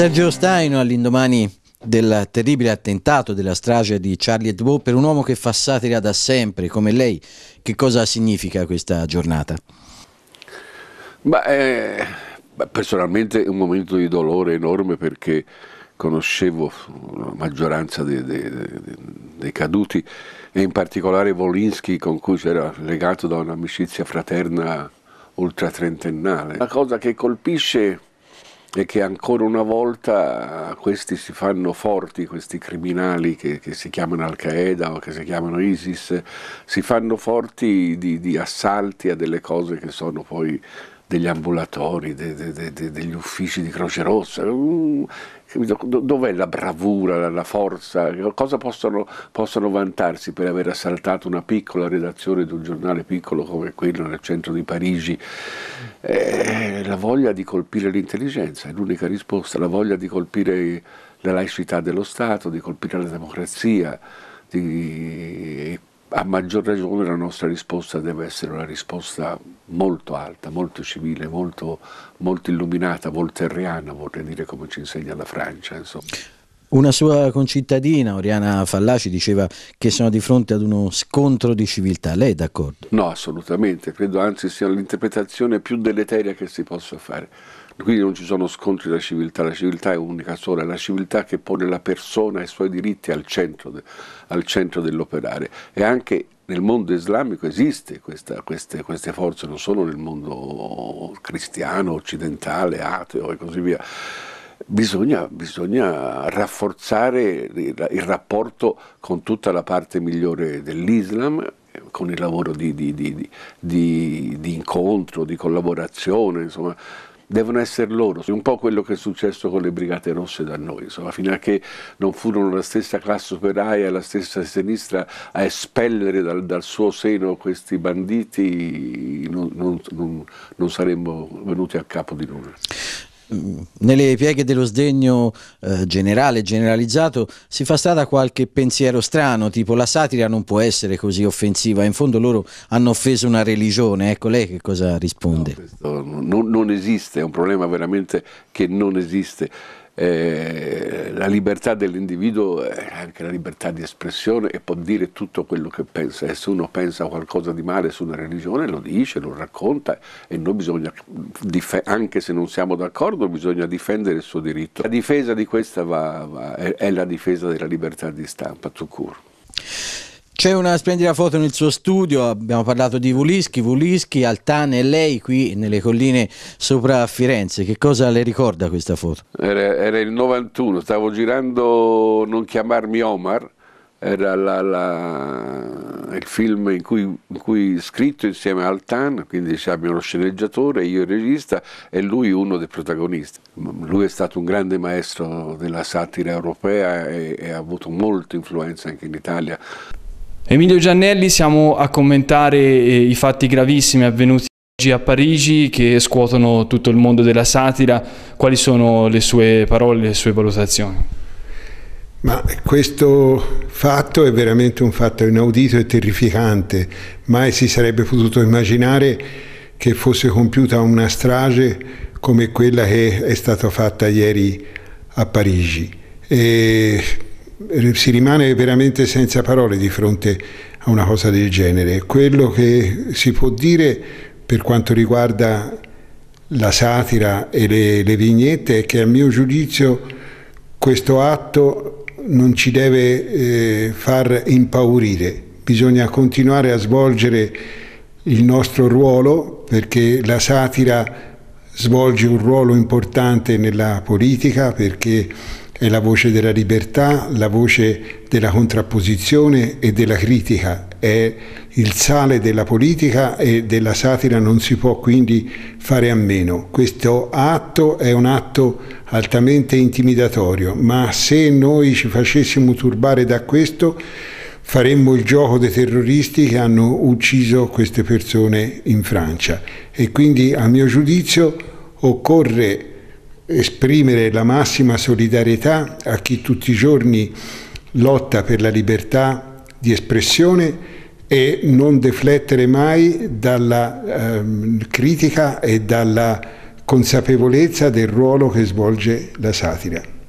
Sergio Staino all'indomani del terribile attentato, della strage di Charlie Hebdo, per un uomo che fa satira da sempre come lei, che cosa significa questa giornata? Beh, eh, personalmente è un momento di dolore enorme perché conoscevo la maggioranza dei, dei, dei caduti e in particolare Volinsky con cui c'era legato da un'amicizia fraterna ultratrentennale. La cosa che colpisce e che ancora una volta questi si fanno forti, questi criminali che, che si chiamano Al-Qaeda o che si chiamano ISIS, si fanno forti di, di assalti a delle cose che sono poi degli ambulatori, de, de, de, degli uffici di Croce Rossa. Uh, dov'è la bravura, la forza? Cosa possono, possono, vantarsi per aver assaltato una piccola redazione di un giornale piccolo come quello nel centro di Parigi? Eh, la voglia di colpire l'intelligenza è l'unica risposta, la voglia di colpire la laicità dello Stato, di colpire la democrazia, di, a maggior ragione la nostra risposta deve essere una risposta molto alta, molto civile, molto, molto illuminata, volterriana, vorrei dire come ci insegna la Francia. Insomma. Una sua concittadina, Oriana Fallaci, diceva che sono di fronte ad uno scontro di civiltà. Lei è d'accordo? No, assolutamente. Credo anzi sia l'interpretazione più deleteria che si possa fare. Quindi non ci sono scontri della civiltà, la civiltà è unica sola, è la civiltà che pone la persona e i suoi diritti al centro, de, al centro dell'operare. E anche nel mondo islamico esiste questa, queste, queste, forze, non solo nel mondo cristiano, occidentale, ateo e così via. Bisogna, bisogna, rafforzare il rapporto con tutta la parte migliore dell'Islam, con il lavoro di, di, di, di incontro, di collaborazione, insomma, devono essere loro. È un po' quello che è successo con le Brigate Rosse da noi, insomma, fino a che non furono la stessa classe operaia, la stessa sinistra a espellere dal, dal suo seno questi banditi, non, non, non, non saremmo venuti a capo di nulla. Mm, nelle pieghe dello sdegno eh, generale, generalizzato, si fa strada qualche pensiero strano, tipo la satira non può essere così offensiva, in fondo loro hanno offeso una religione, ecco lei che cosa risponde? No, non, non esiste, è un problema veramente che non esiste eh, la libertà dell'individuo è anche la libertà di espressione e può dire tutto quello che pensa e se uno pensa qualcosa di male su una religione lo dice, lo racconta e noi bisogna, anche se non siamo d'accordo, bisogna difendere il suo diritto. La difesa di questa va, va, è, è, la difesa della libertà di stampa, tout court. C'è una splendida foto nel suo studio, abbiamo parlato di Vulischi, Vulischi, Altan e lei qui nelle colline sopra Firenze, che cosa le ricorda questa foto? Era, era il 91, stavo girando Non chiamarmi Omar, era la, la, il film in cui, in cui, scritto insieme a Altan, quindi abbiamo lo sceneggiatore, io il regista e lui uno dei protagonisti. Lui è stato un grande maestro della satira europea e, e ha avuto molta influenza anche in Italia. Emilio Giannelli, siamo a commentare eh, i fatti gravissimi avvenuti oggi a Parigi che scuotono tutto il mondo della satira. Quali sono le sue parole, le sue valutazioni? Ma questo fatto è veramente un fatto inaudito e terrificante. Mai si sarebbe potuto immaginare che fosse compiuta una strage come quella che è stata fatta ieri a Parigi. E si rimane veramente senza parole di fronte a una cosa del genere. Quello che si può dire per quanto riguarda la satira e le, le vignette è che a mio giudizio questo atto non ci deve eh, far impaurire, bisogna continuare a svolgere il nostro ruolo perché la satira svolge un ruolo importante nella politica, perché è la voce della libertà, la voce della contrapposizione e della critica, è il sale della politica e della satira non si può quindi fare a meno. Questo atto è un atto altamente intimidatorio, ma se noi ci facessimo turbare da questo faremmo il gioco dei terroristi che hanno ucciso queste persone in Francia e quindi a mio giudizio occorre esprimere la massima solidarietà a chi tutti i giorni lotta per la libertà di espressione e non deflettere mai dalla ehm, critica e dalla consapevolezza del ruolo che svolge la satira.